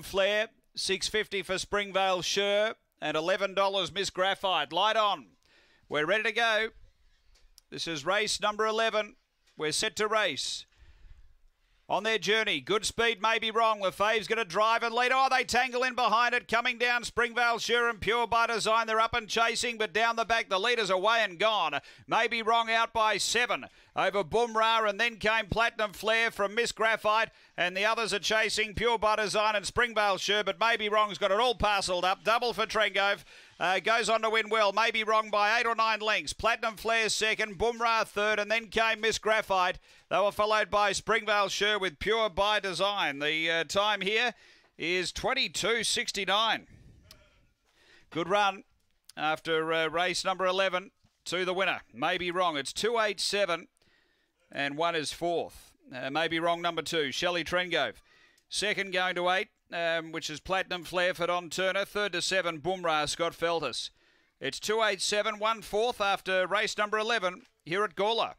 Flair, six fifty for Springvale Sure, and eleven dollars Miss Graphite. Light on. We're ready to go. This is race number eleven. We're set to race. On their journey, good speed may be wrong. Lefebvre's going to drive and lead. Oh, they tangle in behind it. Coming down, Springvale Sure and Pure by Design. They're up and chasing, but down the back, the leader's away and gone. May be wrong out by seven over Bumrah, and then came Platinum Flare from Miss Graphite, and the others are chasing Pure By Design and Springvale Sure, but Maybe Wrong's got it all parcelled up. Double for Trengove. Uh, goes on to win well, maybe wrong by eight or nine lengths. Platinum Flare second, Bumrah third, and then came Miss Graphite. They were followed by Springvale Sure with Pure by Design. The uh, time here is 22.69. Good run after uh, race number 11 to the winner. Maybe wrong. It's 287 and one is fourth. Uh, maybe wrong number two, Shelley Trengove. Second going to eight, um, which is Platinum Flairford on Turner. Third to seven, Boomrah Scott Feltus. It's 287, one fourth after race number 11 here at Gawler.